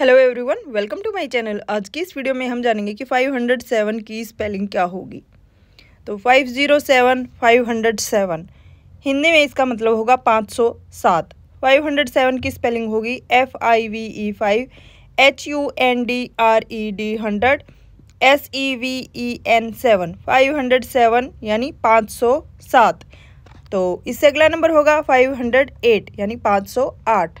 hello everyone welcome to my channel आज की इस वीडियो में हम जानेंगे कि 507 की स्पेलिंग क्या होगी तो 507 507 हिंदी में इसका मतलब होगा 507 507 की स्पेलिंग होगी F I V E five H U N D R E D hundred S E V E N seven five hundred seven यानी पाँच सौ सात तो इससे अगला नंबर होगा फाइव हंड्रेड एट यानी पाँच सौ आठ